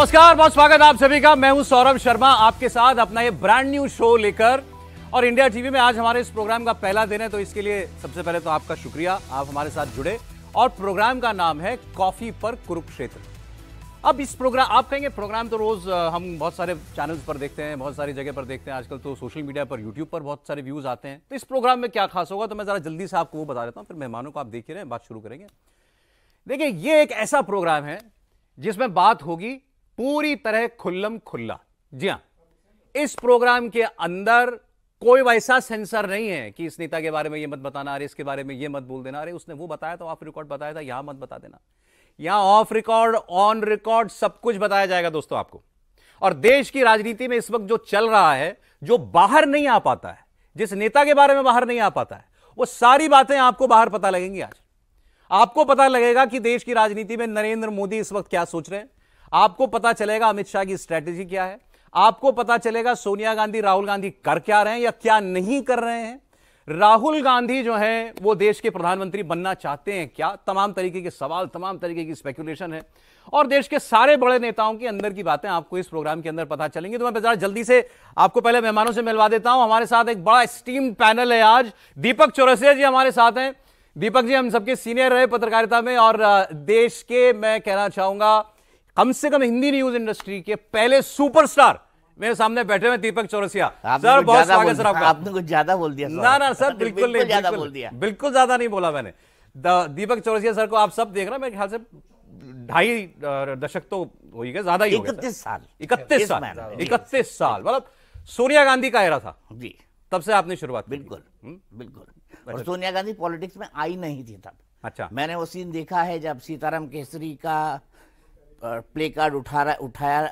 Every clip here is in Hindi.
नमस्कार बहुत स्वागत आप सभी का मैं हूं सौरभ शर्मा आपके साथ अपना ये ब्रांड न्यू शो लेकर और इंडिया टीवी में आज हमारे इस प्रोग्राम का पहला दिन है तो इसके लिए सबसे पहले तो आपका शुक्रिया आप हमारे साथ जुड़े और प्रोग्राम का नाम है कॉफी पर कुरुक्षेत्र अब इस प्रोग्राम आप कहेंगे प्रोग्राम तो रोज हम बहुत सारे चैनल्स पर देखते हैं बहुत सारी जगह पर देखते हैं आजकल तो सोशल मीडिया पर यूट्यूब पर बहुत सारे व्यूज आते हैं तो इस प्रोग्राम में क्या खास होगा तो मैं जरा जल्दी से आपको वो बता देता हूँ फिर मेहमानों को आप देख ही रहे हैं बात शुरू करेंगे देखिए ये एक ऐसा प्रोग्राम है जिसमें बात होगी पूरी तरह खुल्लम खुल्ला जी हां इस प्रोग्राम के अंदर कोई वैसा सेंसर नहीं है कि इस नेता के बारे में ये मत बताना अरे इसके बारे में ये मत बोल देना अरे उसने वो बताया तो ऑफ रिकॉर्ड बताया था यहां मत बता देना यहां ऑफ रिकॉर्ड ऑन रिकॉर्ड सब कुछ बताया जाएगा दोस्तों आपको और देश की राजनीति में इस वक्त जो चल रहा है जो बाहर नहीं आ पाता है जिस नेता के बारे में बाहर नहीं आ पाता है वो सारी बातें आपको बाहर पता लगेंगी आज आपको पता लगेगा कि देश की राजनीति में नरेंद्र मोदी इस वक्त क्या सोच रहे हैं आपको पता चलेगा अमित शाह की स्ट्रैटेजी क्या है आपको पता चलेगा सोनिया गांधी राहुल गांधी कर क्या रहे हैं या क्या नहीं कर रहे हैं राहुल गांधी जो है वो देश के प्रधानमंत्री बनना चाहते हैं क्या तमाम तरीके के सवाल तमाम तरीके की स्पेकुलेशन है और देश के सारे बड़े नेताओं के अंदर की बातें आपको इस प्रोग्राम के अंदर पता चलेंगी तो मैं जरा जल्दी से आपको पहले मेहमानों से मिलवा देता हूं हमारे साथ एक बड़ा स्टीम पैनल है आज दीपक चौरसिया जी हमारे साथ हैं दीपक जी हम सबके सीनियर रहे पत्रकारिता में और देश के मैं कहना चाहूंगा कम से कम हिंदी न्यूज इंडस्ट्री के पहले सुपरस्टार मेरे सामने बैठे हुए दीपक चौरसिया सर बहुत स्वागत सर आपका आपने कुछ ज्यादा बोल दिया ना ना सर बिल्कुल नहीं ज्यादा बोल दिया बिल्कुल ज्यादा नहीं बोला मैंने दीपक चौरसिया सर को आप सब देख रहे हैं मेरे ख्याल से ढाई दशक तो हो ही गया ज्यादा ही इकतीस साल इकतीस साल इकतीस साल मतलब सोनिया गांधी का एरा था जी तब से आपने शुरुआत बिल्कुल हम्म? बिल्कुल और अच्छा। सोनिया गांधी पॉलिटिक्स में आई नहीं थी तब अच्छा मैंने वो सीन देखा है जब सीताराम केसरी का प्ले कार्ड उठा रहा उठाया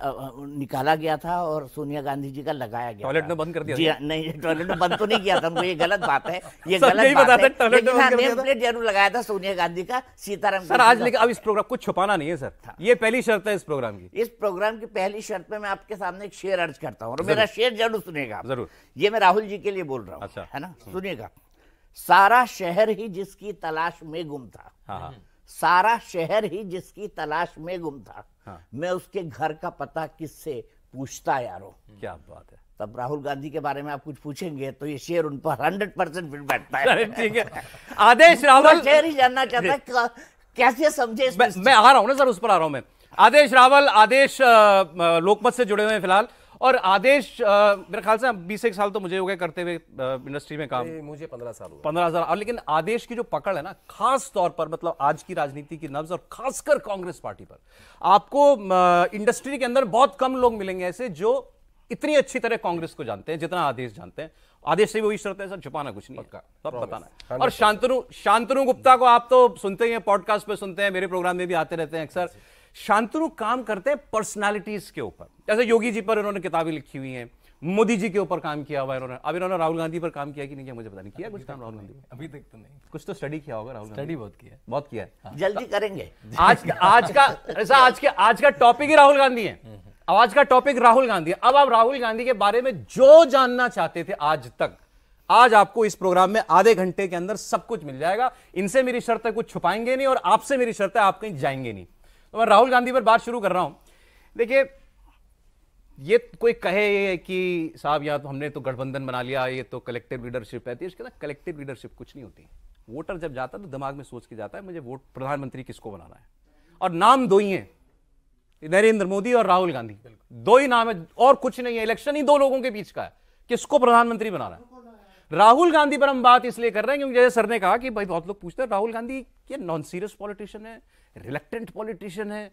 निकाला गया था और सोनिया गांधी जी का लगाया गया टॉयलेट में बंद कर दिया जी हाँ, नहीं टॉयलेट में बंद तो नहीं किया था ये गलत बात है ये गलत बात है लेकिन हाँ नेम प्लेट जरूर लगाया था सोनिया गांधी का सीताराम सर आज लेकिन अब इस प्रोग्राम कुछ छुपाना नहीं है सर हाँ। ये पहली शर्त है इस प्रोग्राम की इस प्रोग्राम की पहली शर्त में मैं आपके सामने एक शेर अर्ज करता हूँ और मेरा शेर जरूर सुनेगा जरूर ये मैं राहुल जी के लिए बोल रहा हूँ अच्छा। है ना हम्म। सुनेगा सारा शहर ही जिसकी तलाश में गुम था हाँ, सारा शहर ही जिसकी तलाश में गुम था हाँ। मैं उसके घर का पता किससे पूछता यारो क्या बात है तब राहुल गांधी के बारे में आप कुछ पूछेंगे तो ये शेर उन पर हंड्रेड परसेंट फिट बैठता है ठीक है आदेश रावल शेर ही जानना चाहता कैसे समझे मैं, मैं आ रहा हूँ ना सर उस पर आ रहा हूँ मैं आदेश रावल आदेश लोकमत से जुड़े हुए हैं फिलहाल और आदेश मेरे ख्याल से बीस एक साल तो मुझे हो गए करते हुए इंडस्ट्री में काम मुझे पंद्रह साल पंद्रह साल और लेकिन आदेश की जो पकड़ है ना खास तौर पर मतलब आज की राजनीति की नब्ज और खासकर कांग्रेस पार्टी पर आपको इंडस्ट्री के अंदर बहुत कम लोग मिलेंगे ऐसे जो इतनी अच्छी तरह कांग्रेस को जानते हैं जितना आदेश जानते हैं आदेश से भी वही शर्त है सर छुपाना कुछ नहीं पक्का सब बताना और शांतनु शांतनु गुप्ता को आप तो सुनते ही हैं पॉडकास्ट पे सुनते हैं मेरे प्रोग्राम में भी आते रहते हैं अक्सर शांतनु काम करते हैं पर्सनालिटीज के ऊपर जैसे योगी जी पर इन्होंने किताबें लिखी हुई हैं मोदी जी के ऊपर काम किया हुआ इन्होंने अब इन्होंने राहुल गांधी पर काम किया कि नहीं किया मुझे पता नहीं किया कुछ काम राहुल गांधी अभी तक तो नहीं कुछ तो स्टडी किया होगा राहुल स्टडी बहुत किया बहुत किया हाँ। जल्दी करेंगे आज आज का ऐसा आज के आज का टॉपिक ही राहुल गांधी है हम्म, हम्म। आज का टॉपिक राहुल गांधी अब आप राहुल गांधी के बारे में जो जानना चाहते थे आज तक आज आपको इस प्रोग्राम में आधे घंटे के अंदर सब कुछ मिल जाएगा इनसे मेरी शर्त है कुछ छुपाएंगे नहीं और आपसे मेरी शर्त है आप कहीं जाएंगे नहीं तो मैं राहुल गांधी पर बात शुरू कर रहा हूं देखिए ये कोई कहे कि साहब यहाँ तो हमने तो गठबंधन बना लिया ये तो कलेक्टिव लीडरशिप है इसके साथ कलेक्टिव लीडरशिप कुछ नहीं होती वोटर जब जाता है तो दिमाग में सोच के जाता है मुझे वोट प्रधानमंत्री किसको बनाना है और नाम दो ही हैं नरेंद्र मोदी और राहुल गांधी दो ही नाम है और कुछ नहीं है इलेक्शन ही दो लोगों के बीच का है किसको प्रधानमंत्री बनाना है राहुल गांधी पर हम बात इसलिए कर रहे हैं क्योंकि जैसे सर ने कहा कि भाई बहुत लोग पूछते हैं राहुल गांधी क्या नॉन सीरियस पॉलिटिशियन है रिलेक्टेंट पॉलिटिशियन है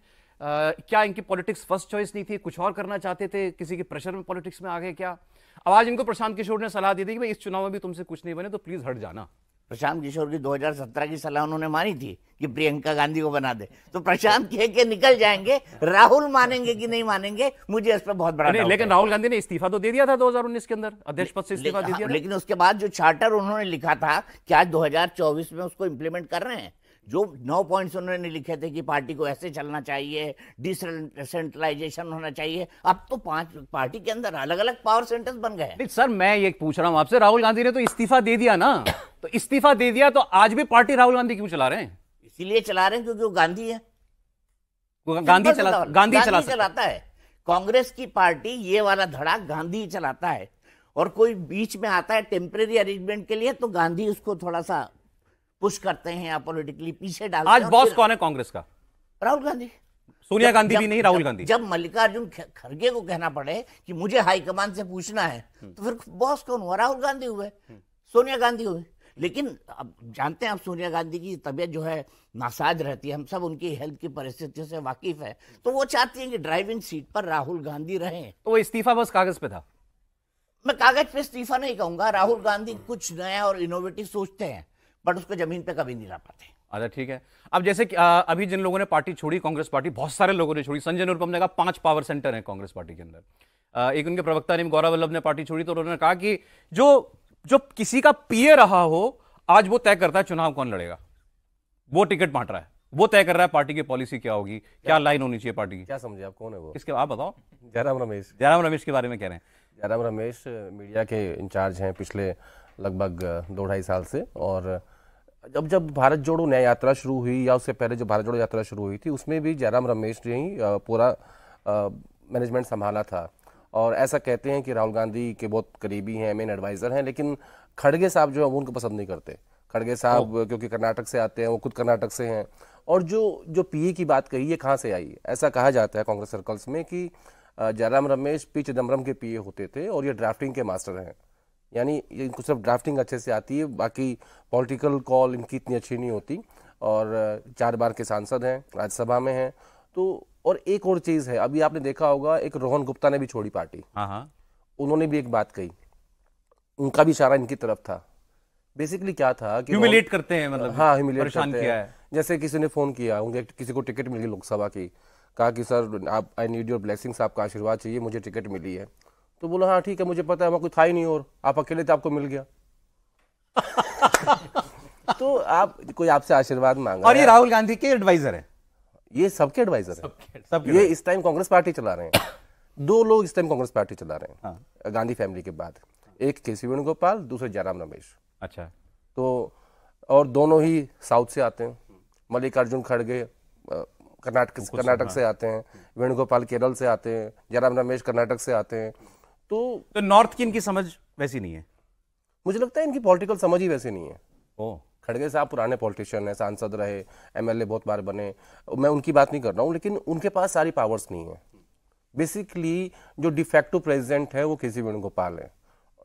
आ, क्या इनकी पॉलिटिक्स फर्स्ट चॉइस नहीं थी कुछ और करना चाहते थे किसी के प्रेशर में पॉलिटिक्स में आ गए क्या अब आज इनको प्रशांत किशोर ने सलाह दी थी कि भाई इस चुनाव में भी तुमसे कुछ नहीं बने तो प्लीज हट जाना प्रशांत किशोर की 2017 की सलाह उन्होंने मानी थी कि प्रियंका गांधी को बना दे तो प्रशांत कह के निकल जाएंगे राहुल मानेंगे कि नहीं मानेंगे मुझे इस पर बहुत बड़ा लेकिन राहुल गांधी ने इस्तीफा तो दे दिया था 2019 के अंदर अध्यक्ष पद से इस्तीफा दे हाँ, दिया लेकिन उसके बाद जो चार्टर उन्होंने लिखा था कि आज 2024 में उसको इम्प्लीमेंट कर रहे हैं जो नौ पॉइंट्स उन्होंने लिखे थे कि पार्टी को ऐसे चलना चाहिए डिसेंट्रलाइजेशन होना चाहिए अब तो पांच पार्टी के अंदर अलग अलग पावर सेंटर्स बन गए नहीं सर मैं ये पूछ रहा हूँ आपसे राहुल गांधी ने तो इस्तीफा दे दिया ना तो इस्तीफा दे दिया तो आज भी पार्टी राहुल गांधी क्यों चला रहे हैं इसीलिए चला रहे हैं क्योंकि वो गांधी है गांधी चला गांधी, चला चलाता है कांग्रेस की पार्टी ये वाला धड़ा गांधी चलाता है और कोई बीच में आता है टेम्परे अरेंजमेंट के लिए तो गांधी उसको थोड़ा सा पुश करते हैं पॉलिटिकली पीछे डालते आज बॉस कौन है कांग्रेस का राहुल गांधी सोनिया गांधी भी नहीं राहुल गांधी जब मल्लिकार्जुन खड़गे को कहना पड़े कि मुझे हाईकमान से पूछना है हम्म। तो फिर बॉस कौन हुआ राहुल गांधी हुए हम्म। सोनिया गांधी हुए लेकिन अब जानते हैं आप सोनिया गांधी की तबीयत जो है नासाज रहती है हम सब उनकी हेल्थ की परिस्थितियों से वाकिफ है तो वो चाहती हैं कि ड्राइविंग सीट पर राहुल गांधी रहे तो वो इस्तीफा बस कागज पे था मैं कागज पे इस्तीफा नहीं कहूंगा राहुल गांधी कुछ नया और इनोवेटिव सोचते हैं बट उसको जमीन पे कभी नहीं ला पाते अच्छा ठीक है अब जैसे कि आ, अभी जिन लोगों ने पार्टी छोड़ी कांग्रेस पार्टी बहुत सारे लोगों ने छोड़ी संजय निरुपम ने कहा पांच पावर सेंटर है कांग्रेस पार्टी के अंदर एक उनके प्रवक्ता ने गौरव वल्लभ ने पार्टी छोड़ी तो उन्होंने कहा कि जो जो किसी का पीए रहा हो आज वो तय करता है चुनाव कौन लड़ेगा वो टिकट बांट रहा है वो तय कर रहा है पार्टी की पॉलिसी क्या होगी क्या लाइन होनी चाहिए पार्टी की क्या समझे आप कौन है वो इसके आप बताओ जयराम रमेश जयराम रमेश के बारे में कह रहे हैं जयराम रमेश मीडिया के इंचार्ज हैं पिछले लगभग दो ढाई साल से और जब जब भारत जोड़ो न्याय यात्रा शुरू हुई या उससे पहले जो भारत जोड़ो यात्रा शुरू हुई थी उसमें भी जयराम रमेश ने ही पूरा मैनेजमेंट संभाला था और ऐसा कहते हैं कि राहुल गांधी के बहुत करीबी हैं मेन एडवाइज़र हैं लेकिन खड़गे साहब जो है वो उनको पसंद नहीं करते खड़गे साहब क्योंकि कर्नाटक से आते हैं वो खुद कर्नाटक से हैं और जो जो पीए की बात कही है कहाँ से आई ऐसा कहा जाता है कांग्रेस सर्कल्स में कि जयराम रमेश पी चिदम्बरम के पीए होते थे और ये ड्राफ्टिंग के मास्टर हैं यानी इनको सिर्फ ड्राफ्टिंग अच्छे से आती है बाकी पॉलिटिकल कॉल इनकी इतनी अच्छी नहीं होती और चार बार के सांसद हैं राज्यसभा में हैं तो और एक और चीज़ है अभी आपने देखा होगा एक रोहन गुप्ता ने भी छोड़ी पार्टी हाँ, हाँ। उन्होंने भी एक बात कही उनका भी इशारा इनकी तरफ था बेसिकली क्या था कि ह्यूमिलेट करते हैं मतलब हाँ ह्यूमिलेट करते हैं है। जैसे किसी ने फोन किया उनके किसी को टिकट मिली लोकसभा की कहा कि सर आप आई नीड योर ब्लेसिंग्स आपका आशीर्वाद चाहिए मुझे टिकट मिली है तो बोला हाँ ठीक है मुझे पता है वहाँ कोई था ही नहीं और आप अकेले थे आपको मिल गया तो आप कोई आपसे आशीर्वाद मांगा और ये राहुल गांधी के एडवाइजर है ये सबके एडवाइजर है सबके, सबके ये इस टाइम कांग्रेस पार्टी चला रहे हैं दो लोग इस टाइम कांग्रेस पार्टी चला रहे हैं हाँ। गांधी फैमिली के बाद एक के सी वेणुगोपाल दूसरे जयराम रमेश अच्छा तो और दोनों ही साउथ से आते हैं मल्लिकार्जुन खड़गे कर्नाटक कर्नाटक से आते हैं वेणुगोपाल केरल से आते हैं जयराम रमेश कर्नाटक से आते हैं तो तो नॉर्थ की इनकी समझ वैसी नहीं है मुझे लगता है इनकी पॉलिटिकल समझ ही वैसी नहीं है ओ खड़गे साहब पुराने पॉलिटिशियन हैं सांसद रहे एमएलए बहुत बार बने मैं उनकी बात नहीं कर रहा हूँ लेकिन उनके पास सारी पावर्स नहीं है बेसिकली जो डिफेक्टो प्रेसिडेंट है वो केसी वेणुगोपाल है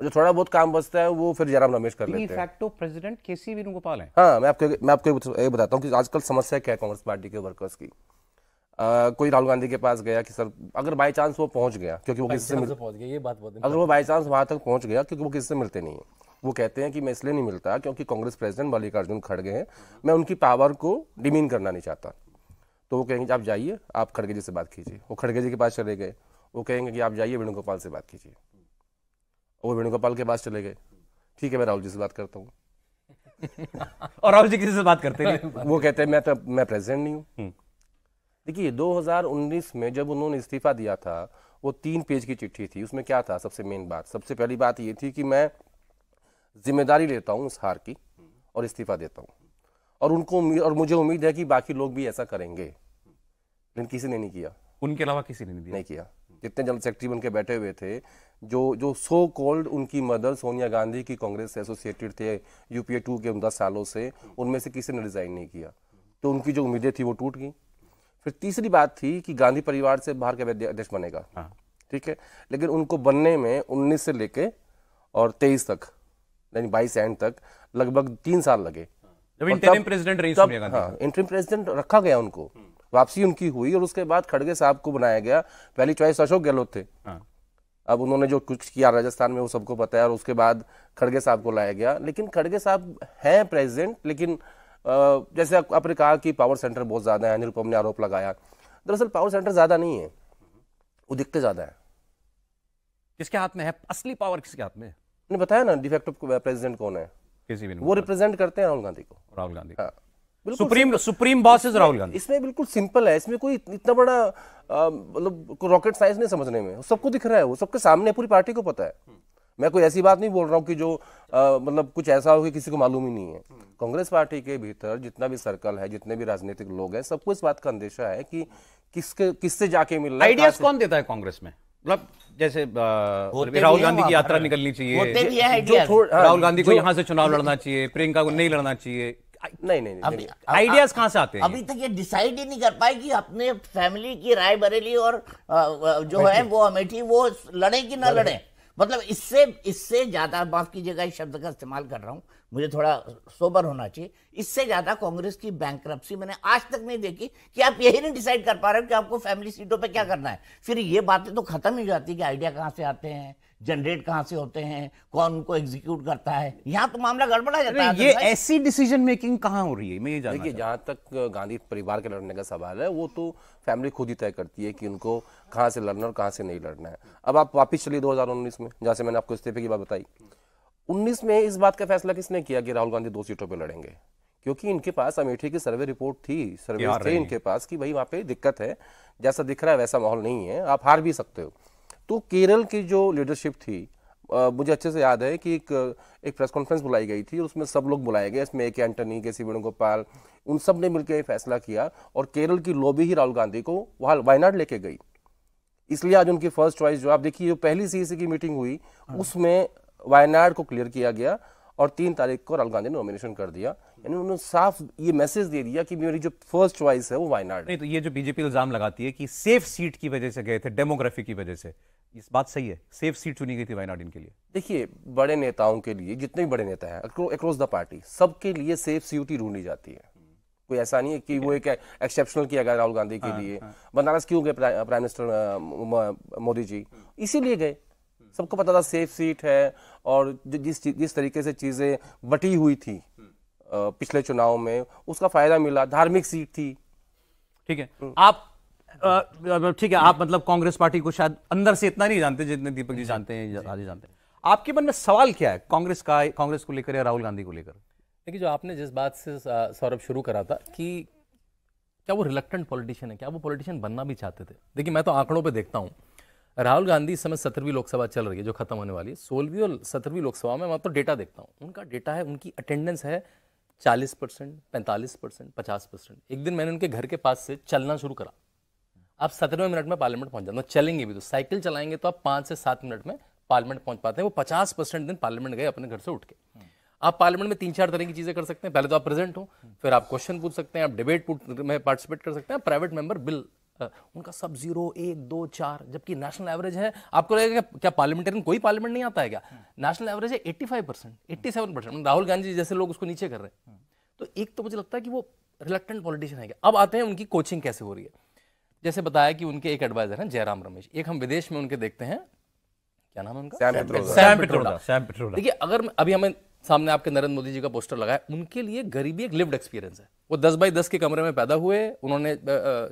जो थोड़ा बहुत काम बचता है वो फिर जयराम रमेश कर लेते हैं फैक्टो प्रेसिडेंट केसी वेणुगोपाल है हाँ मैं आपको मैं आपको ये बताता हूँ कि आजकल समस्या क्या है कांग्रेस पार्टी के वर्कर्स की कोई राहुल गांधी के पास गया कि सर अगर बाई चांस वो पहुंच गया क्योंकि वो किसी से मिल... पहुंच गया ये बात बोलते अगर वो बाई चांस वहां तक पहुंच गया क्योंकि वो किससे मिलते नहीं है वो कहते हैं कि मैं इसलिए नहीं मिलता क्योंकि कांग्रेस प्रेसिडेंट मल्लिकार्जुन खड़गे हैं मैं उनकी पावर को डिमीन करना नहीं चाहता तो वो कहेंगे आप जाइए आप खड़गे जी से बात कीजिए वो खड़गे जी के पास चले गए वो कहेंगे कि आप जाइए वेणुगोपाल से बात कीजिए वो वेणुगोपाल के पास चले गए ठीक है मैं राहुल जी से बात करता हूँ और राहुल जी किसी से बात करते हैं वो कहते हैं मैं तो मैं प्रेसिडेंट नहीं हूँ हम्म। देखिए 2019 में जब उन्होंने इस्तीफा दिया था वो तीन पेज की चिट्ठी थी उसमें क्या था सबसे मेन बात सबसे पहली बात ये थी कि मैं जिम्मेदारी लेता हूँ उस हार की और इस्तीफा देता हूँ और उनको और मुझे उम्मीद है कि बाकी लोग भी ऐसा करेंगे लेकिन किसी ने नहीं किया उनके अलावा किसी ने नहीं किया जितने जनरल सेक्रेटरी बन बैठे हुए थे जो जो सो कॉल्ड उनकी मदर सोनिया गांधी की कांग्रेस से एसोसिएटेड थे यूपीए टू के उन दस सालों से उनमें से किसी ने रिजाइन नहीं किया तो उनकी जो उम्मीदें थी वो टूट गई फिर तीसरी बात थी कि गांधी परिवार से बाहर का अध्यक्ष बनेगा हाँ। ठीक है लेकिन उनको बनने में उन्नीस से लेके और तेईस तक यानी बाईस एंड तक लगभग तीन साल लगे इंटरिम प्रेसिडेंट रही हाँ, इंटरिम प्रेसिडेंट रखा गया उनको हाँ। वापसी उनकी हुई और उसके बाद खड़गे साहब को बनाया गया पहली चॉइस अशोक गहलोत थे हाँ। अब उन्होंने जो कुछ किया राजस्थान में वो सबको पता है और उसके बाद खड़गे साहब को लाया गया लेकिन खड़गे साहब हैं प्रेसिडेंट लेकिन जैसे आपने कहा कि पावर सेंटर बहुत ज़्यादा है अनिल ने आरोप लगाया दरअसल पावर सेंटर ज़्यादा नहीं है वो दिखते ज़्यादा है किसके हाथ में है असली पावर किसके हाथ में है बताया ना डिफेक्टिव प्रेसिडेंट कौन है किसी भी वो रिप्रेजेंट करते हैं राहुल गांधी को राहुल गांधी हाँ supreme supreme boss is Rahul Gandhi इसमें बिल्कुल सिंपल है इसमें कोई इतना बड़ा मतलब रॉकेट साइंस नहीं समझने में सबको दिख रहा है वो सबके सामने पूरी पार्टी को पता है हम्म। मैं कोई ऐसी बात नहीं बोल रहा हूँ कि जो आ, मतलब कुछ ऐसा हो कि किसी को मालूम ही नहीं है कांग्रेस पार्टी के भीतर जितना भी सर्कल है जितने भी राजनीतिक लोग हैं सबको इस बात का अंदेशा है कि किसके किससे जाके मिल रहा है आइडियाज कौन देता है कांग्रेस में मतलब जैसे राहुल गांधी की यात्रा निकलनी चाहिए हाँ, राहुल गांधी को यहाँ से चुनाव लड़ना चाहिए प्रियंका को नहीं लड़ना चाहिए नहीं नहीं, नहीं आइडियाज कहाँ से आते हैं अभी तक ये डिसाइड ही नहीं कर पाए कि अपने फैमिली की राय बरेली और जो है वो अमेठी वो लड़े कि ना लड़े मतलब इससे इससे ज़्यादा माफ़ कीजिएगा इस शब्द का इस्तेमाल कर रहा हूँ मुझे थोड़ा सोबर होना चाहिए इससे ज़्यादा कांग्रेस की बैंक मैंने आज तक नहीं देखी कि आप यही नहीं डिसाइड कर पा रहे हो कि आपको फैमिली सीटों पे क्या करना है फिर ये बातें तो खत्म ही जाती है कि आइडिया कहाँ से आते हैं जनरेट कहाँ से होते हैं कौन उनको एग्जीक्यूट करता है यहाँ तो मामला गड़बड़ा जाता है ये ऐसी डिसीजन मेकिंग कहाँ हो रही है मैं ये देखिए जहाँ तक गांधी परिवार के लड़ने का सवाल है वो तो फैमिली खुद ही तय करती है कि उनको कहाँ से लड़ना और कहाँ से नहीं लड़ना है अब आप वापिस चलिए दो में जहाँ से मैंने आपको इस्तीफे की बात बताई 19 में इस बात का फैसला किसने किया कि राहुल गांधी दो सीटों पर लड़ेंगे क्योंकि इनके पास अमेठी की सर्वे रिपोर्ट थी सर्वे थे इनके पास कि भाई वहाँ पे दिक्कत है जैसा दिख रहा है वैसा माहौल नहीं है आप हार भी सकते हो तो केरल की जो लीडरशिप थी आ, मुझे अच्छे से याद है कि एक एक प्रेस कॉन्फ्रेंस बुलाई गई थी उसमें सब लोग बुलाए गए इसमें ए के एंटनी के सी वेणुगोपाल उन सब ने मिलकर फैसला किया और केरल की लॉबी ही राहुल गांधी को वहाँ वायनाड लेके गई इसलिए आज उनकी फर्स्ट चॉइस जो आप देखिए जो पहली सी e की मीटिंग हुई हाँ। उसमें वायनाड को क्लियर किया गया और तीन तारीख को राहुल गांधी ने नॉमिनेशन कर दिया यानी उन्होंने साफ ये मैसेज दे दिया कि मेरी जो फर्स्ट चॉइस है वो वायनाड नहीं तो ये जो बीजेपी इल्जाम लगाती है कि सेफ सीट की वजह से गए थे डेमोग्राफी की वजह से इस बात सही है सेफ सीट चुनी गई थी वायनाड इनके लिए देखिए बड़े नेताओं के लिए जितने भी बड़े नेता है अक्रॉस द पार्टी सबके लिए सेफ सीट ही ढूंढी जाती है कोई ऐसा नहीं है कि वो एक एक्सेप्शनल किया गया राहुल गांधी के हाँ, लिए हाँ। बनारस क्यों गए प्राइम मिनिस्टर मोदी जी इसीलिए गए सबको पता था सेफ सीट है और जिस जिस तरीके से चीज़ें बटी हुई थी पिछले चुनाव में उसका फायदा मिला धार्मिक सीट थी ठीक है आप मतलब ठीक है आप मतलब कांग्रेस पार्टी को शायद अंदर से इतना नहीं जानते जितने दीपक जी जानते हैं राजे जानते हैं आपके मन में सवाल क्या है कांग्रेस का कांग्रेस को लेकर या राहुल गांधी को लेकर देखिए जो आपने जिस बात से सौरभ शुरू करा था कि क्या वो रिलेक्टेंट पॉलिटिशियन है क्या वो पॉलिटिशियन बनना भी चाहते थे देखिए मैं तो आंकड़ों पे देखता हूँ राहुल गांधी इस समय सत्रहवीं लोकसभा चल रही है जो खत्म होने वाली है सोलहवीं और सत्रहवीं लोकसभा में मैं तो डेटा देखता हूँ उनका डेटा है उनकी अटेंडेंस है चालीस परसेंट पैंतालीस परसेंट पचास परसेंट एक दिन मैंने उनके घर के पास से चलना शुरू करा आप सत्रहवें मिनट में पार्लियामेंट पहुंच जाते मतलब चलेंगे भी तो साइकिल चलाएंगे तो आप पाँच से सात मिनट में पार्लियामेंट पहुंच पाते हैं वो पचास परसेंट दिन पार्लियामेंट गए अपने घर से उठ के आप पार्लियामेंट में तीन चार तरह की चीज़ें कर सकते हैं पहले तो आप प्रेजेंट हो फिर आप क्वेश्चन पूछ सकते हैं आप डिबेट में पार्टिसिपेट कर सकते हैं प्राइवेट मेंबर बिल उनका सब जीरो एक दो चार जबकि नेशनल एवरेज है आपको लगेगा क्या क्या पार्लियामेंटेरियन कोई पार्लियामेंट नहीं आता है क्या नेशनल एवरेज है eighty five percent eighty seven percent Rahul Gandhi जैसे लोग उसको नीचे कर रहे हैं तो एक तो मुझे लगता है कि वो रिलेक्टेंट पॉलिटिशियन है अब आते हैं उनकी कोचिंग कैसे हो रही है जैसे बताया कि उनके एक एडवाइजर हैं जयराम रमेश एक हम विदेश में उनके देखते हैं क्या नाम है उनका सैम सैम पिट्रोडा देखिए अगर अभी हमें सामने आपके नरेंद्र मोदी जी का पोस्टर लगाया उनके लिए गरीबी एक लिव्ड एक्सपीरियंस है वो दस बाई दस के कमरे में पैदा हुए उन्होंने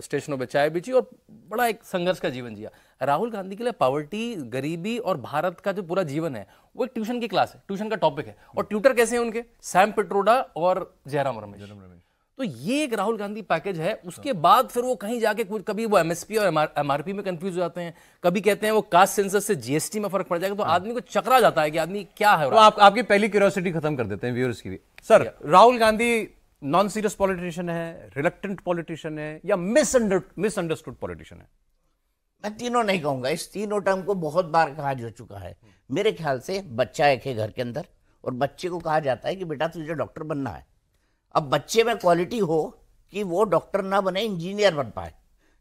स्टेशनों पर चाय बेची और बड़ा एक संघर्ष का जीवन जिया राहुल गांधी के लिए पावर्टी गरीबी और भारत का जो पूरा जीवन है वो एक ट्यूशन की क्लास है ट्यूशन का टॉपिक है और ट्यूटर कैसे हैं उनके सैम पिट्रोडा और जयराम रमेश जयराम रमेश तो ये एक राहुल गांधी पैकेज है उसके बाद फिर वो कहीं जाके कुछ कभी वो एमएसपी और एमआरपी में कंफ्यूज हो जाते हैं कभी कहते हैं वो कास्ट सेंसस से जीएसटी में फर्क पड़ जाएगा तो हाँ। आदमी को चकरा जाता है कि आदमी क्या है तो आप, आपकी पहली क्यूरोसिटी खत्म कर देते हैं व्यूअर्स की भी sir Rahul Gandhi non serious politician है रिलेक्टेंट पॉलिटिशियन है या मिसअंडरस्टूड पॉलिटिशियन है मैं तीनों नहीं कहूंगा इस तीनों टर्म को बहुत बार कहा जा चुका है मेरे ख्याल से बच्चा एक है घर के अंदर और बच्चे को कहा जाता है कि बेटा तुझे डॉक्टर बनना है अब बच्चे में क्वालिटी हो कि वो डॉक्टर ना बने इंजीनियर बन पाए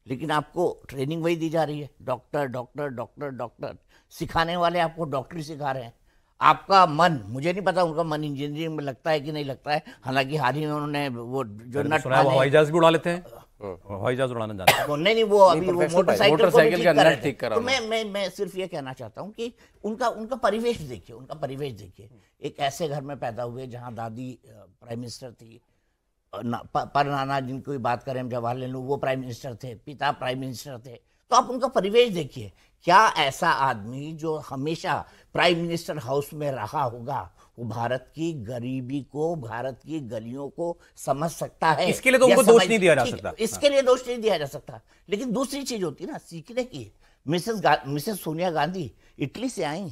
लेकिन आपको ट्रेनिंग वही दी जा रही है डॉक्टर डॉक्टर डॉक्टर डॉक्टर सिखाने वाले आपको डॉक्टरी सिखा रहे हैं आपका मन मुझे नहीं पता उनका मन इंजीनियरिंग में लगता है कि नहीं लगता है हालांकि हाल ही में उन्होंने वो जो तो नट हवाई जहाज भी उड़ा लेते हैं हाँ। हवाई जहाज उड़ाना जानते हैं नहीं नहीं वो अभी वो मोटरसाइकिल का नट ठीक कर तो मैं मैं मैं सिर्फ ये कहना चाहता हूँ कि उनका उनका परिवेश देखिए उनका परिवेश देखिए एक ऐसे घर में पैदा हुए जहाँ दादी प्राइम मिनिस्टर थी पर नाना जिनको बात करें जवाहरलाल नेहरू वो प्राइम मिनिस्टर थे पिता प्राइम मिनिस्टर थे तो आप उनका परिवेश देखिए क्या ऐसा आदमी जो हमेशा प्राइम मिनिस्टर हाउस में रहा होगा वो भारत की गरीबी को भारत की गलियों को समझ सकता है इसके लिए तो उनको दोष नहीं दिया जा सकता इसके लिए दोष नहीं दिया जा सकता लेकिन दूसरी चीज होती है ना सीखने की Mrs Mrs Sonia Gandhi Italy से आई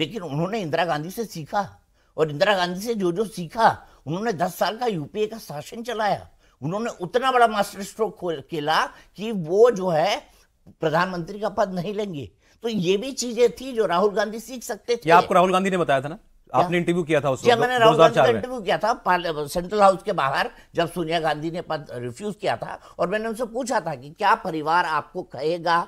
लेकिन उन्होंने इंदिरा गांधी से सीखा और इंदिरा गांधी से जो जो सीखा उन्होंने दस साल का यूपीए का शासन चलाया उन्होंने उतना बड़ा मास्टर स्ट्रोक खेला कि वो जो है प्रधानमंत्री का पद नहीं लेंगे तो ये भी चीजें थी जो राहुल गांधी सीख सकते थे आपको राहुल गांधी ने बताया था ना आपने इंटरव्यू किया था उस वक्त मैंने राहुल गांधी का इंटरव्यू किया था सेंट्रल हाउस के बाहर जब सोनिया गांधी ने पद रिफ्यूज किया था और मैंने उनसे पूछा था कि क्या परिवार आपको कहेगा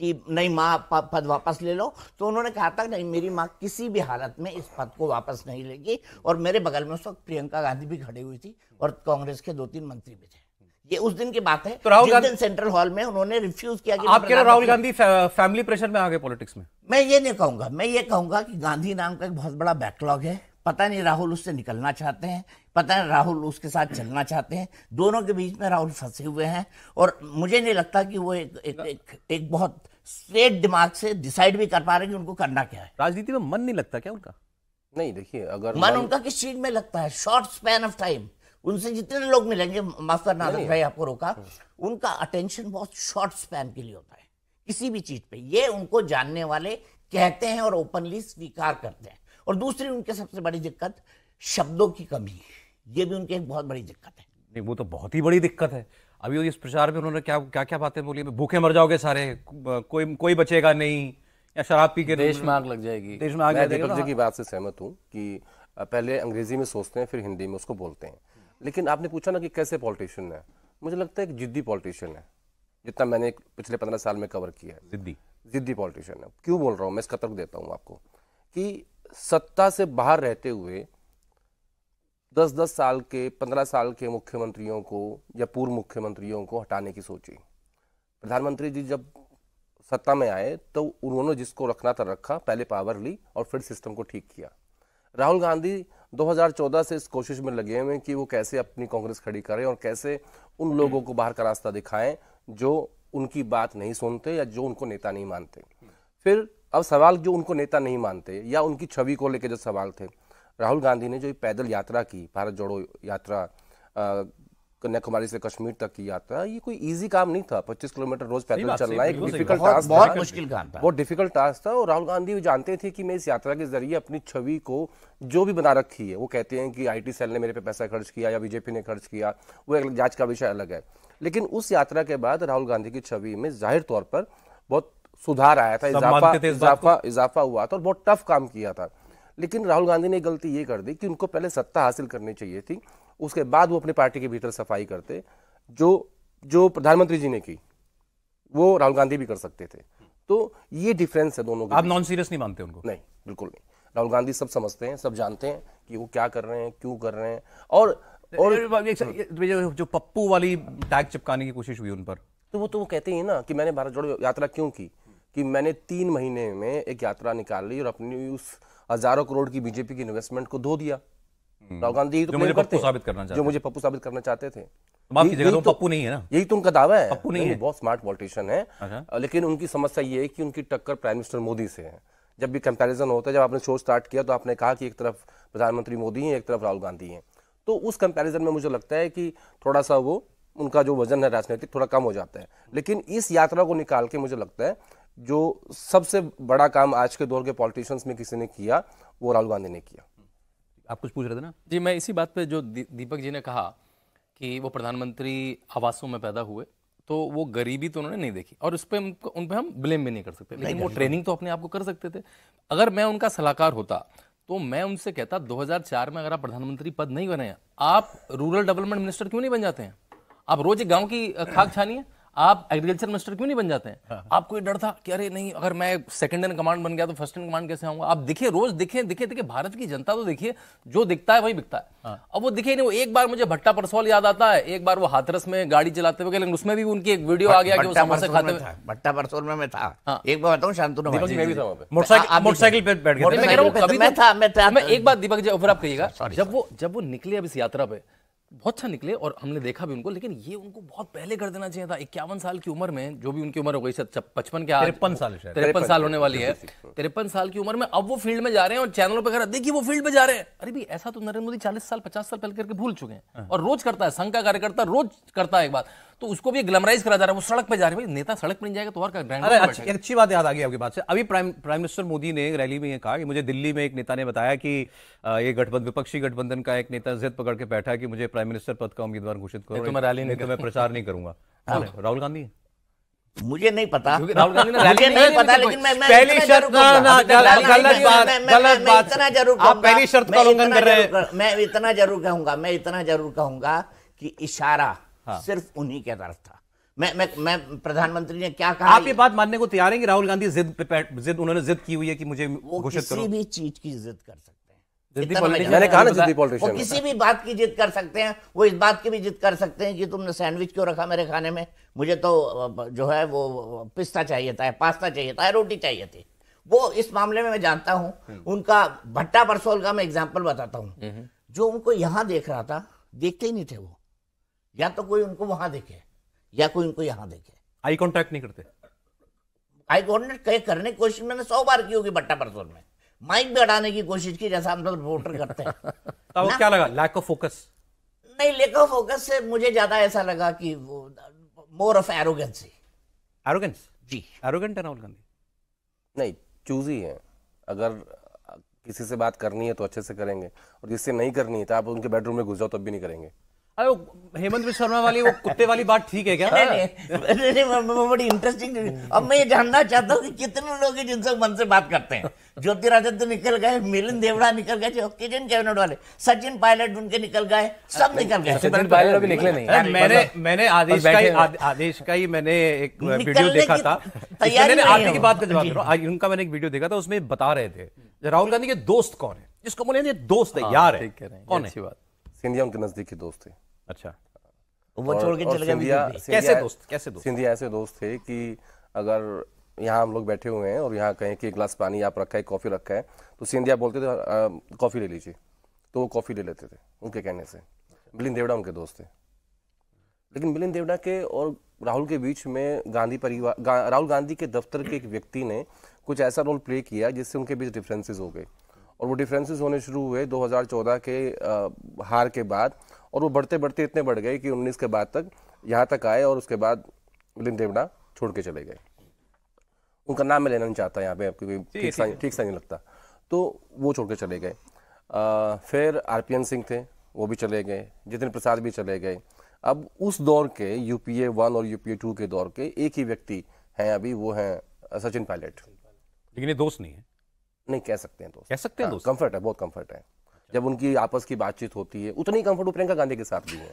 कि नहीं माँ पद वापस ले लो तो उन्होंने कहा था नहीं मेरी माँ किसी भी हालत में इस पद को वापस नहीं लेगी और मेरे बगल में उस वक्त प्रियंका गांधी भी खड़ी हुई थी और कांग्रेस के दो तीन मंत्री भी थे ये उस दिन की बात है तो राहुल गांधी सेंट्रल हॉल में उन्होंने रिफ्यूज किया कि आप कह रहे राहुल गांधी फैमिली प्रेशर में आ गए पॉलिटिक्स में मैं ये नहीं कहूंगा मैं ये कहूंगा कि गांधी नाम का एक बहुत बड़ा बैकलॉग है पता नहीं राहुल उससे निकलना चाहते हैं पता है राहुल उसके साथ चलना चाहते हैं दोनों के बीच में राहुल फंसे हुए हैं और मुझे नहीं लगता कि वो एक एक, एक, एक बहुत स्ट्रेट दिमाग से डिसाइड भी कर पा रहे कि उनको करना क्या है राजनीति में मन नहीं लगता क्या उनका नहीं देखिए अगर मन, मन उनका किस चीज में लगता है शॉर्ट स्पैन ऑफ टाइम उनसे जितने लोग मिलेंगे माफ करना भाई आपको रोका हाँ। उनका अटेंशन बहुत शॉर्ट स्पैन के लिए होता है किसी भी चीज पे ये उनको जानने वाले कहते हैं और ओपनली स्वीकार करते हैं और दूसरी उनके सबसे बड़ी दिक्कत शब्दों की कमी ये भी उनकी एक बहुत बड़ी दिक्कत है नहीं वो तो बहुत ही बड़ी दिक्कत है अभी इस प्रचार में उन्होंने क्या क्या क्या बातें बोली भूखे मर जाओगे सारे कोई कोई बचेगा नहीं या शराब पी के देश में आग लग जाएगी देश में आग लग जाएगी की बात से सहमत हूँ कि पहले अंग्रेजी में सोचते हैं फिर हिंदी में उसको बोलते हैं लेकिन आपने पूछा ना कि कैसे पॉलिटिशियन है मुझे लगता है एक जिद्दी पॉलिटिशियन है जितना मैंने पिछले पंद्रह साल में कवर किया है जिद्दी जिद्दी पॉलिटिशियन है क्यों बोल रहा हूँ मैं इसका तर्क देता हूँ आपको कि सत्ता से बाहर रहते हुए दस दस साल के पंद्रह साल के मुख्यमंत्रियों को या पूर्व मुख्यमंत्रियों को हटाने की सोची प्रधानमंत्री जी जब सत्ता में आए तो उन्होंने जिसको रखना था रखा पहले पावर ली और फिर सिस्टम को ठीक किया राहुल गांधी 2014 से इस कोशिश में लगे हुए हैं कि वो कैसे अपनी कांग्रेस खड़ी करें और कैसे उन लोगों को बाहर का रास्ता दिखाएं जो उनकी बात नहीं सुनते या जो उनको नेता नहीं मानते फिर अब सवाल जो उनको नेता नहीं मानते या उनकी छवि को लेकर जो सवाल थे राहुल गांधी ने जो पैदल यात्रा की भारत जोड़ो यात्रा कन्याकुमारी से कश्मीर तक की यात्रा ये कोई इजी काम नहीं था 25 किलोमीटर रोज पैदल चलना एक डिफिकल्ट टास्क बहुत मुश्किल काम था बहुत डिफिकल्ट टास्क था और राहुल गांधी भी जानते थे कि मैं इस यात्रा के जरिए अपनी छवि को जो भी बना रखी है वो कहते हैं कि आईटी सेल ने मेरे पे पैसा खर्च किया या बीजेपी ने खर्च किया वो एक जांच का विषय अलग है लेकिन उस यात्रा के बाद राहुल गांधी की छवि में जाहिर तौर पर बहुत सुधार आया था इजाफा इजाफा इजाफा हुआ था और बहुत टफ काम किया था लेकिन राहुल गांधी ने गलती ये कर दी कि उनको पहले सत्ता हासिल करनी चाहिए थी उसके बाद वो अपने पार्टी के भीतर सफाई करते जो जो प्रधानमंत्री जी ने की वो राहुल गांधी भी कर सकते थे तो ये डिफरेंस है दोनों आप नॉन सीरियस नहीं मानते उनको नहीं बिल्कुल नहीं राहुल गांधी सब समझते हैं सब जानते हैं कि वो क्या कर रहे हैं क्यों कर रहे हैं और और जो पप्पू वाली टैग चिपकाने की कोशिश हुई उन पर तो वो तो वो कहते हैं ना कि मैंने भारत जोड़ो यात्रा क्यों की कि मैंने तीन महीने में एक यात्रा निकाल ली और अपनी उस हजारों करोड़ की बीजेपी की इन्वेस्टमेंट को धो दिया हम्म। राहुल गांधी तो मुझे पप्पू साबित करना जो मुझे पप्पू साबित करना चाहते थे माफ कीजिएगा तो पप्पू नहीं है ना यही तो उनका दावा है पप्पू नहीं है बहुत स्मार्ट पॉलिटिशियन है लेकिन उनकी समस्या ये है कि उनकी टक्कर प्राइम मिनिस्टर मोदी से है जब भी कंपैरिजन होता है जब आपने शो स्टार्ट किया तो आपने कहा कि एक तरफ प्रधानमंत्री मोदी हैं एक तरफ राहुल गांधी हैं तो उस कंपैरिजन में मुझे लगता है कि थोड़ा सा वो उनका जो वजन है राजनीतिक थोड़ा कम हो जाता है लेकिन इस यात्रा को निकाल के मुझे लगता है जो सबसे बड़ा काम आज के दौर के पॉलिटिशियंस में किसी ने किया वो राहुल गांधी ने किया आप कुछ पूछ रहे थे ना जी मैं इसी बात पे जो दी, दीपक जी ने कहा कि वो प्रधानमंत्री आवासों में पैदा हुए तो वो गरीबी तो उन्होंने नहीं देखी और उस पर उन पर हम ब्लेम भी नहीं कर सकते लेकिन वो ट्रेनिंग तो अपने आप को कर सकते थे अगर मैं उनका सलाहकार होता तो मैं उनसे कहता 2004 में अगर आप प्रधानमंत्री पद नहीं बने आप रूरल डेवलपमेंट मिनिस्टर क्यों नहीं बन जाते हैं आप रोज एक गांव की खाक छानिए आप एग्रीकल्चर मिनिस्टर क्यों नहीं बन जाते हैं हाँ। आपको ये डर था कि अरे नहीं अगर मैं सेकंड इन कमांड बन गया तो फर्स्ट इन कमांड कैसे आऊंगा आप दिखे रोज दिखे दिखे दिखे भारत की जनता तो देखिए जो दिखता है वही बिकता है हाँ। अब वो दिखे नहीं वो एक बार मुझे भट्टा परसौल याद आता है एक बार वो हाथरस में गाड़ी चलाते हुए लेकिन उसमें भी उनकी एक वीडियो आ गया कि वो समोसे खाते हुए भट्टा परसौल में मैं था हाँ। एक बार बताऊं शांतनु मैं भी था मोटरसाइकिल पे बैठ गया तो- मैं एक बार दीपक जी फिर आप हाँ, कहिएगा जब वो जब वो निकले अब इस यात्रा पे बहुत अच्छा निकले और हमने देखा भी उनको लेकिन ये उनको बहुत पहले कर देना चाहिए था इक्यावन साल की उम्र में जो भी उनकी उम्र हो गई पचपन के तिरपन साल तिरपन साल होने वाली है तिरपन साल की उम्र में अब वो फील्ड में जा रहे हैं और चैनलों पर देखिए वो फील्ड में जा रहे हैं अरे भी ऐसा तो नरेंद्र मोदी चालीस साल पचास साल पहले करके भूल चुके हैं हाँ। और रोज करता है संघ का कार्यकर्ता रोज करता है एक बात तो उसको भी ग्लमराइज करा जा रहा है वो सड़क पर जा रहे हैं नेता सड़क पर नहीं जाएगा तो और क्या अच्छी, अच्छी बात याद आ गई आपकी बात से अभी प्राइम मिनिस्टर मोदी ने रैली में ये कहा कि मुझे दिल्ली में एक नेता ने बताया कि ये गठबंधन विपक्षी गठबंधन का एक नेता जिद पकड़ के बैठा कि मुझे प्राइम मिनिस्टर पद का उम्मीदवार घोषित करो तो मैं रैली नहीं तो मैं प्रचार नहीं करूंगा हाँ। राहुल गांधी मुझे नहीं पता राहुल गांधी ने नहीं पता लेकिन मैं मैं पहली शर्त गलत बात गलत बात इतना जरूर आप पहली शर्त का उल्लंघन कर रहे हैं मैं इतना जरूर कहूंगा मैं इतना जरूर कहूंगा कि इशारा हाँ। सिर्फ उन्हीं के तरफ था मैं मैं मैं प्रधानमंत्री ने क्या कहा आप ये बात मानने को तैयार हैं कि राहुल गांधी जिद जिद उन्होंने जिद की हुई है कि मुझे वो किसी भी चीज की जिद कर सकते मैंने कहा ना वो किसी भी बात की जिद कर सकते हैं वो इस बात की भी जिद कर सकते हैं कि तुमने सैंडविच क्यों रखा मेरे खाने में मुझे तो जो है वो पिस्ता चाहिए था पास्ता चाहिए था रोटी चाहिए थी वो इस मामले में मैं जानता हूँ हम्म। उनका भट्टा परसोल का मैं एग्जाम्पल बताता हूँ हम्म। जो उनको यहाँ देख रहा था देखते ही नहीं थे वो या तो कोई उनको वहां देखे या कोई उनको यहाँ देखे आई कॉन्टैक्ट नहीं करते आई कॉन्टैक्ट कई करने की कोशिश मैंने सौ बार की होगी बट्टा परसों में माइक भी हटाने की कोशिश की जैसा हम सब रिपोर्टर करते हैं तो क्या लगा लैक ऑफ फोकस नहीं लैक ऑफ फोकस से मुझे ज्यादा ऐसा लगा कि वो मोर ऑफ एरोगेंसी एरोगेंस जी एरोगेंट है राहुल गांधी नहीं चूजी है अगर किसी से बात करनी है तो अच्छे से करेंगे और जिससे नहीं करनी है तो आप उनके बेडरूम में घुस जाओ तब भी नहीं करेंगे अरे हेमंत शर्मा वाली वो कुत्ते वाली बात ठीक है क्या बड़ी इंटरेस्टिंग अब मैं ये जानना चाहता हूँ कि कितने लोग हैं जिनसे मन से बात करते हैं ज्योतिरादित्य निकल गए मिलिंद देवड़ा निकल गए किचन कैबिनेट वाले सचिन पायलट उनके निकल गए सब निकल गए सचिन पायलट भी निकले नहीं मैंने मैंने आदेश का ही आदेश का ही मैंने एक वीडियो देखा था मैंने आगे की बात का जवाब उनका मैंने एक वीडियो देखा था उसमें बता रहे थे राहुल गांधी के दोस्त कौन है जिसको बोले दोस्त है हाँ, यार है कौन है सिंधिया उनके नजदीकी दोस्त है अच्छा वो छोड़ के चले गए कैसे दोस्त कैसे दोस्त सिंधिया ऐसे दोस्त थे कि अगर यहाँ हम लोग बैठे हुए हैं और यहाँ कहें कि एक गिलास पानी आप रखा है कॉफ़ी रखा है तो सिंधिया बोलते थे कॉफ़ी ले लीजिए तो वो कॉफ़ी ले लेते थे उनके कहने से मिलिंद देवड़ा उनके दोस्त थे लेकिन मिलिंद देवड़ा के और राहुल के बीच में गांधी परिवार गा, राहुल गांधी के दफ्तर के एक व्यक्ति ने कुछ ऐसा रोल प्ले किया जिससे उनके बीच डिफरेंसेस हो गए और वो डिफरेंसेस होने शुरू हुए 2014 के आ, हार के बाद और वो बढ़ते बढ़ते इतने बढ़ गए कि उन्नीस के बाद तक यहाँ तक आए और उसके बाद मिलिंद देवड़ा छोड़ के चले गए उनका नाम मैं लेना नहीं चाहता यहाँ पे क्योंकि ठीक सा ठीक सा नहीं लगता तो वो छोड़ के चले गए फिर आर सिंह थे वो भी चले गए जितिन प्रसाद भी चले गए अब उस दौर के यूपीए वन और यूपीए टू के दौर के एक ही व्यक्ति हैं अभी वो हैं सचिन पायलट लेकिन ये दोस्त नहीं है नहीं कह सकते हैं दोस्त कह सकते हैं हाँ, दोस्त कंफर्ट है बहुत कंफर्ट है जब उनकी आपस की बातचीत होती है उतनी कंफर्ट प्रियंका गांधी के साथ भी है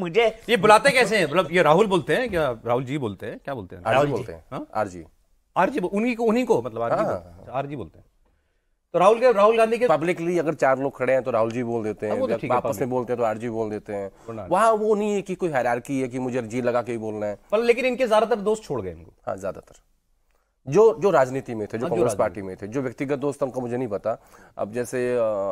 मुझे ये बुलाते कैसे हैं मतलब ये राहुल बोलते हैं क्या राहुल जी बोलते हैं क्या बोलते हैं राहुल बोलते हैं हाँ? आरजी आरजी उन्हीं को उन्हीं को मतलब हाँ, हाँ, आरजी बोलते हैं तो राहुल के राहुल गांधी के पब्लिकली अगर चार लोग खड़े हैं तो राहुल जी बोल देते हैं आपस तो में बोलते हैं तो आरजी बोल देते हैं वहाँ वो नहीं है कि कोई हैरारकी है कि मुझे जी लगा के ही बोलना है पर लेकिन इनके ज्यादातर दोस्त छोड़ गए इनको हाँ ज्यादातर जो जो राजनीति में थे जो हाँ, कांग्रेस पार्टी में थे जो व्यक्तिगत दोस्त हमको मुझे नहीं पता अब जैसे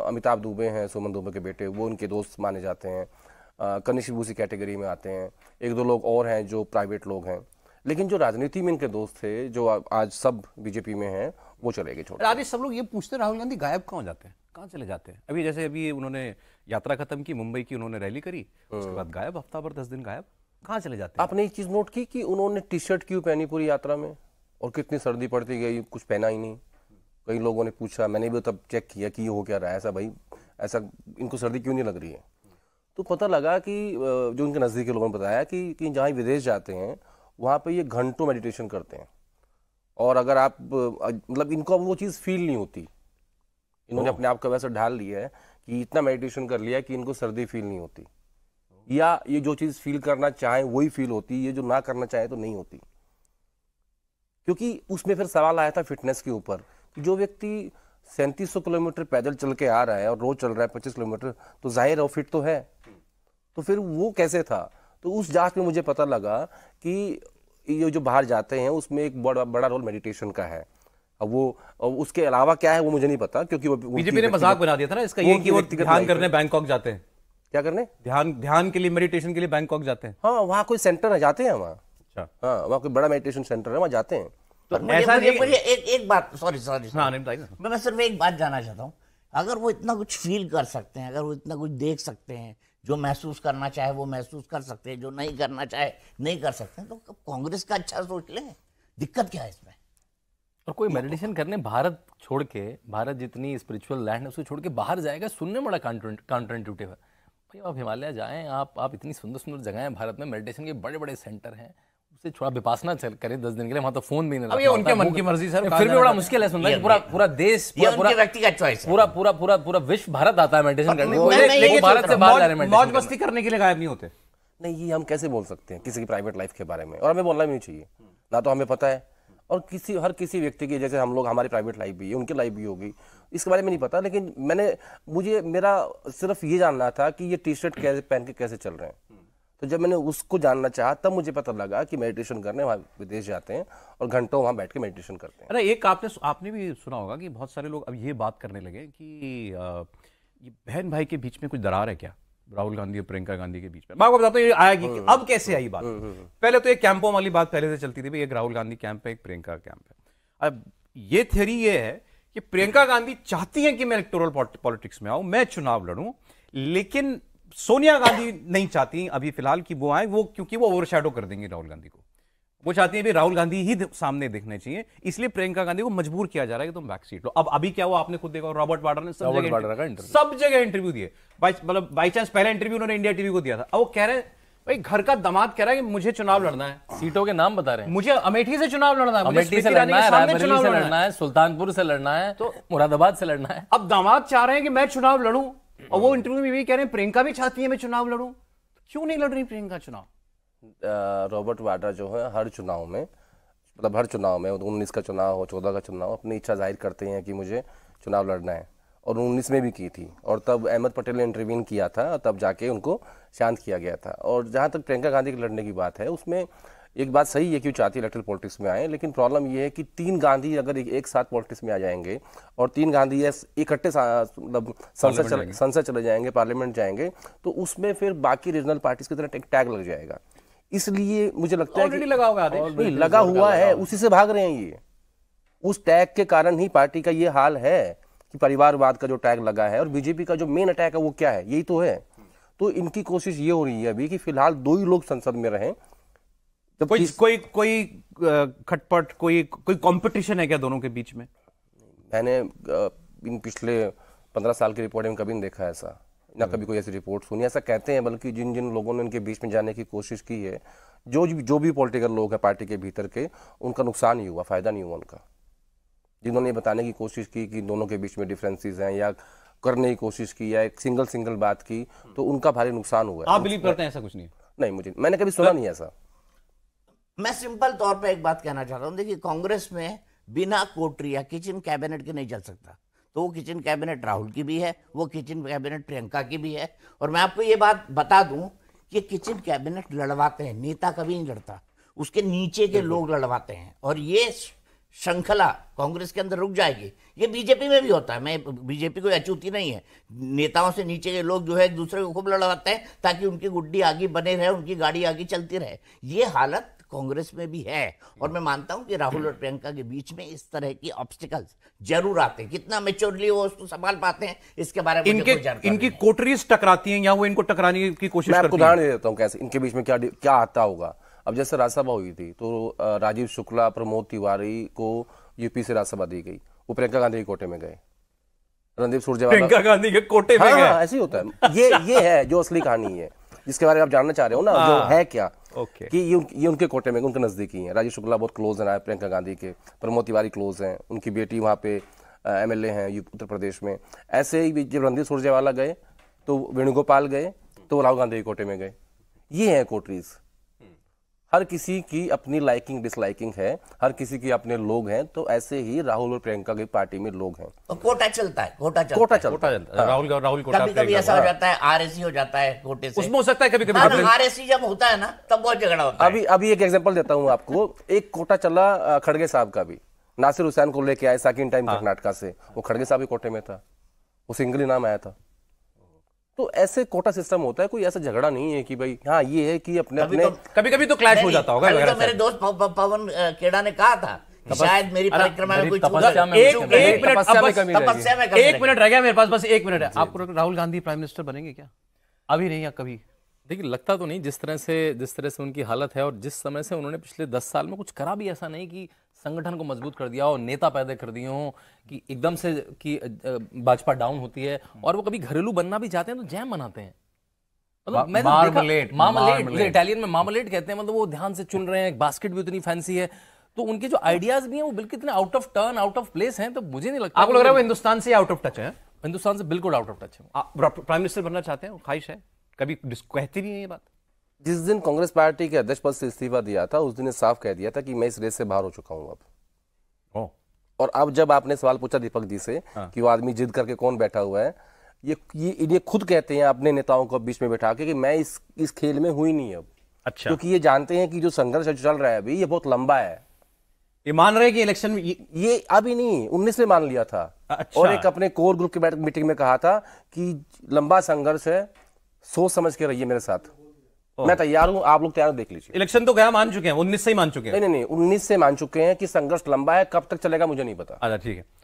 अमिताभ दुबे हैं सुमन दुबे के बेटे वो उनके दोस्त माने जाते हैं कनिष्ठ भूसी कैटेगरी में आते हैं एक दो लोग और हैं जो प्राइवेट लोग हैं लेकिन जो राजनीति में इनके दोस्त थे जो आज सब बीजेपी में हैं वो चले गए छोड़ राजेश सब लोग ये पूछते राहुल गांधी गायब कहाँ जाते हैं कहाँ चले जाते हैं अभी जैसे अभी उन्होंने यात्रा खत्म की मुंबई की उन्होंने रैली करी उसके हम्म। बाद गायब हफ्ता भर दस दिन गायब कहाँ चले जाते हैं आपने एक चीज नोट की कि उन्होंने टी शर्ट क्यों पहनी पूरी यात्रा में और कितनी सर्दी पड़ती गई कुछ पहना ही नहीं कई लोगों ने पूछा मैंने भी तो तब चेक किया कि ये हो क्या रहा है ऐसा भाई ऐसा इनको सर्दी क्यों नहीं लग रही है तो पता लगा कि जो उनके नज़दीक के लोगों ने बताया कि, कि जहाँ विदेश जाते हैं वहाँ पर ये घंटों मेडिटेशन करते हैं और अगर आप मतलब इनको अब वो चीज़ फील नहीं होती इन्होंने अपने आप का वैसा ढाल लिया है कि इतना मेडिटेशन कर लिया कि इनको सर्दी फील नहीं होती या ये जो चीज़ फील करना चाहें वही फील होती ये जो ना करना चाहें तो नहीं होती क्योंकि उसमें फिर सवाल आया था फिटनेस के ऊपर जो व्यक्ति सैंतीस सौ किलोमीटर पैदल चल के आ रहा है और रोज चल रहा है पच्चीस किलोमीटर तो जाहिर है फिट तो है तो फिर वो कैसे था तो उस जांच में मुझे पता लगा कि ये जो बाहर जाते हैं उसमें एक बड़ा बड़ा रोल मेडिटेशन का है अब वो अब उसके अलावा क्या है वो मुझे नहीं पता क्योंकि बीजेपी ने मजाक बना दिया था ना इसका ये कि वो ध्यान करने बैंकॉक जाते हैं क्या करने ध्यान ध्यान के लिए मेडिटेशन के लिए बैंकॉक जाते हैं हाँ वहाँ कोई सेंटर है जाते हैं वहाँ अच्छा हाँ कोई बड़ा मेडिटेशन सेंटर है वहाँ जाते हैं तो ऐसा मुझे, मुझे एक एक बात सॉरी सॉरी हाँ मैं मैं सिर्फ एक बात जानना चाहता हूँ अगर वो इतना कुछ फील कर सकते हैं अगर वो इतना कुछ देख सकते हैं जो महसूस करना चाहे वो महसूस कर सकते हैं जो नहीं करना चाहे नहीं कर सकते तो कांग्रेस का अच्छा सोच ले दिक्कत क्या है इसमें और कोई मेडिटेशन करने भारत छोड़ के भारत जितनी स्पिरिचुअल लैंड है उसको छोड़ के बाहर जाएगा सुनने बड़ा काउंटर है भाई आप हिमालय जाएं आप आप इतनी सुंदर सुंदर जगह हैं भारत में मेडिटेशन के बड़े बड़े सेंटर हैं से थोड़ा विपासना चल करें दस दिन के लिए वहां तो फोन भी नहीं ये उनके मन की मर्जी सर फिर भी बड़ा मुश्किल है सुनना पूरा पूरा देश पूरा पूरा व्यक्तिगत चॉइस पूरा पूरा पूरा पूरा विश्व भारत आता है मेडिटेशन करने भारत से बाहर जा रहे हैं मौज मस्ती करने के लिए गायब नहीं होते नहीं ये हम कैसे बोल सकते हैं किसी की प्राइवेट लाइफ के बारे में और हमें बोलना भी नहीं चाहिए ना तो हमें पता है और किसी हर किसी व्यक्ति की जैसे हम लोग हमारी प्राइवेट लाइफ भी है उनकी लाइफ भी होगी इसके बारे में नहीं पता लेकिन मैंने मुझे मेरा सिर्फ ये जानना था कि ये टी शर्ट कैसे पहन के कैसे चल रहे हैं तो जब मैंने उसको जानना चाहा तब मुझे पता लगा कि मेडिटेशन करने वहाँ विदेश जाते हैं और घंटों वहाँ बैठ के मेडिटेशन करते हैं अरे एक आपने आपने भी सुना होगा कि बहुत सारे लोग अब ये बात करने लगे कि ये बहन भाई के बीच में कुछ दरार है क्या राहुल गांधी और प्रियंका गांधी के बीच में मैं आपको बताता हूँ आएगी आया कि हम्म, अब कैसे आई बात हम्म, हम्म, पहले तो ये कैंपों वाली बात पहले से चलती थी भाई एक राहुल गांधी कैंप है एक प्रियंका कैंप है अब ये थ्योरी ये है कि प्रियंका गांधी चाहती हैं कि मैं इलेक्टोरल पॉलिटिक्स में आऊं मैं चुनाव लड़ूं लेकिन सोनिया गांधी नहीं चाहती अभी फिलहाल की वो आए वो क्योंकि वो ओवरशैडो कर देंगे राहुल गांधी को वो चाहती है भी राहुल गांधी ही सामने दिखने चाहिए इसलिए प्रियंका गांधी को मजबूर किया जा रहा है कि तुम बैकसीट लो अब अभी क्या हुआ आपने खुद देखा रॉबर्ट वाडर ने सब जगह सब जगह इंटरव्यू दिए मतलब बाई चांस पहला इंटरव्यू उन्होंने इंडिया टीवी को दिया था अब वो कह रहे हैं भाई घर का दमाद कह रहा है कि मुझे चुनाव लड़ना है सीटों के नाम बता रहे हैं मुझे अमेठी से चुनाव लड़ना है अमेठी से लड़ना है रायबरेली से लड़ना है सुल्तानपुर से लड़ना है तो मुरादाबाद से लड़ना है अब दामाद चाह रहे हैं कि मैं चुनाव लड़ूं और वो इंटरव्यू में भी कह रहे हैं प्रियंका भी चाहती है मैं चुनाव लड़ू तो क्यों नहीं लड़ रही प्रियंका चुनाव रॉबर्ट वाड्रा जो है हर चुनाव में मतलब हर चुनाव में उन्नीस का चुनाव हो चौदह का चुनाव अपनी इच्छा जाहिर करते हैं कि मुझे चुनाव लड़ना है और उन्नीस में भी की थी और तब अहमद पटेल ने इंटरवीन किया था तब जाके उनको शांत किया गया था और जहाँ तक प्रियंका गांधी के लड़ने की बात है उसमें एक बात सही है कि वो चाहती है इलेक्ट्रल पॉलिटिक्स में आए लेकिन प्रॉब्लम ये है कि तीन गांधी अगर एक, साथ पॉलिटिक्स में आ जाएंगे और तीन गांधी इकट्ठे मतलब संसद संसद चले जाएंगे पार्लियामेंट जाएंगे तो उसमें फिर बाकी रीजनल पार्टीज की तरह एक टैग लग जाएगा इसलिए मुझे लगता है कि लगा हुआ नहीं लगा हुआ है उसी से भाग रहे हैं ये उस टैग के कारण ही पार्टी का ये हाल है कि परिवारवाद का जो टैग लगा है और बीजेपी का जो मेन अटैक है वो क्या है यही तो है तो इनकी कोशिश ये हो रही है अभी कि फिलहाल दो ही लोग संसद में रहें कोई कोई कोई खटपट कोई कोई कंपटीशन है क्या दोनों के बीच में मैंने इन पिछले पंद्रह साल की रिपोर्टिंग कभी नहीं देखा ऐसा ना हम्म। कभी कोई ऐसी रिपोर्ट सुनी ऐसा कहते हैं बल्कि जिन जिन लोगों ने इनके बीच में जाने की कोशिश की है जो जो भी पॉलिटिकल लोग हैं पार्टी के भीतर के उनका नुकसान नहीं हुआ फायदा नहीं हुआ उनका जिन्होंने बताने की कोशिश की कि दोनों के बीच में डिफरेंसेस हैं या करने की कोशिश की या एक सिंगल सिंगल बात की हम्म। तो उनका भारी नुकसान हुआ आप बिलीव करते हैं ऐसा कुछ नहीं नहीं मुझे मैंने कभी सुना नहीं ऐसा मैं सिंपल तौर पर एक बात कहना चाहता हूँ देखिए कांग्रेस में बिना कोटरी या किचन कैबिनेट के नहीं चल सकता तो वो किचन कैबिनेट राहुल की भी है वो किचन कैबिनेट प्रियंका की भी है और मैं आपको ये बात बता दूं कि किचन कैबिनेट लड़वाते हैं नेता कभी नहीं लड़ता उसके नीचे के लोग लड़वाते हैं और ये श्रृंखला कांग्रेस के अंदर रुक जाएगी ये बीजेपी में भी होता है मैं बीजेपी कोई अचूती नहीं है नेताओं से नीचे के लोग जो है एक दूसरे को खूब लड़वाते हैं ताकि उनकी गुड्डी आगे बने रहे उनकी गाड़ी आगे चलती रहे ये हालत कांग्रेस में भी है हम्म। और मैं मानता हूं कि राहुल और प्रियंका के बीच में इस तरह की ऑब्स्टिकल्स जरूर आते हैं कितना मेच्योरली वो उसको संभाल पाते हैं इसके बारे में इनके इनकी कोटरीज टकराती हैं या वो इनको टकराने की कोशिश मैं उदाहरण देता हूँ कैसे इनके बीच में क्या क्या आता होगा अब जैसे राज्यसभा हुई थी तो राजीव शुक्ला प्रमोद तिवारी को यूपी से राज्यसभा दी गई वो प्रियंका गांधी के कोटे में गए रणदीप सुरजेवाला प्रियंका गांधी के कोटे में हाँ, गए हाँ, ऐसे ही होता है ये ये है जो असली कहानी है जिसके बारे में आप जानना चाह रहे हो ना जो हाँ। है क्या okay. कि ये ये उनके कोटे में उनके नज़दीकी हैं राजीव शुक्ला बहुत क्लोज हैं प्रियंका गांधी के प्रमोद तिवारी क्लोज हैं उनकी बेटी वहाँ पे एम एल हैं उत्तर प्रदेश में ऐसे ही जब रणदीप सुरजेवाला गए तो वेणुगोपाल गए तो राहुल गांधी के कोटे में गए ये हैं कोटरीज़ हर किसी की अपनी लाइकिंग डिसलाइकिंग है हर किसी की अपने लोग हैं तो ऐसे ही राहुल और प्रियंका की पार्टी में लोग हैं तो कोटा चलता है कोटा चलता कोटा है कोटा चलता है हाँ। राहुल राहुल कोटा कभी कभी ऐसा हो जाता है आरएसी हो जाता है कोटे से उसमें हो सकता है कभी कभी आरएसी जब होता है ना तब बहुत झगड़ा होता है अभी अभी एक एग्जाम्पल देता हूँ आपको एक कोटा चला खड़गे साहब का भी नासिर हुसैन को लेके आए साकिन टाइम हाँ। कर्नाटका से वो खड़गे साहब के कोटे में था वो सिंगल ही नाम आया था तो ऐसे कोटा सिस्टम होता है कोई ऐसा झगड़ा नहीं है कि भाई हाँ ये है कि अपने कभी अपने तो, कभी कभी तो क्लैश हो जाता होगा तो मेरे दोस्त पवन केड़ा ने कहा था शायद मेरी परिक्रमा में कोई एक मिनट रह गया मेरे पास बस एक मिनट है आप राहुल गांधी प्राइम मिनिस्टर बनेंगे क्या अभी नहीं या कभी देखिए लगता तो नहीं जिस तरह से जिस तरह से उनकी हालत है और जिस समय से उन्होंने पिछले दस साल में कुछ करा भी ऐसा नहीं कि संगठन को मजबूत कर दिया हो नेता पैदा कर दिए हो कि एकदम से कि भाजपा डाउन होती है और वो कभी घरेलू बनना भी चाहते हैं तो जैम बनाते हैं मतलब तो इटालियन में मामलेट कहते हैं मतलब वो ध्यान से चुन रहे हैं बास्केट भी उतनी फैंसी है तो उनके जो आइडियाज भी हैं वो बिल्कुल इतने out of turn out of place हैं तो मुझे नहीं लगता आपको लग रहा है वो हिंदुस्तान से आउट ऑफ टच है हिंदुस्तान से बिल्कुल आउट ऑफ टच है प्राइम मिनिस्टर बनना चाहते हैं ख्वाहिश है कभी कहती नहीं है ये बात जिस दिन कांग्रेस पार्टी के अध्यक्ष पद से इस्तीफा दिया था उस दिन साफ कह दिया था कि मैं इस रेस से बाहर हो चुका हूं अब ओ। और अब जब आपने सवाल पूछा दीपक जी से हाँ। कि वो आदमी जिद करके कौन बैठा हुआ है ये ये, ये खुद कहते हैं अपने नेताओं को बीच में बैठा के कि मैं इस इस खेल में हुई नहीं अब अच्छा क्योंकि ये जानते हैं कि जो संघर्ष चल रहा है अभी ये बहुत लंबा है ये मान रहे कि इलेक्शन में ये अभी नहीं उन्नीस में मान लिया था अच्छा। और एक अपने कोर ग्रुप की मीटिंग में कहा था कि लंबा संघर्ष है सोच समझ के रहिए मेरे साथ मैं तैयार हूं आप लोग तैयार देख लीजिए इलेक्शन तो गया मान चुके हैं उन्नीस से ही मान चुके हैं नहीं नहीं उन्नीस से मान चुके हैं कि संघर्ष लंबा है कब तक चलेगा मुझे नहीं पता अच्छा ठीक है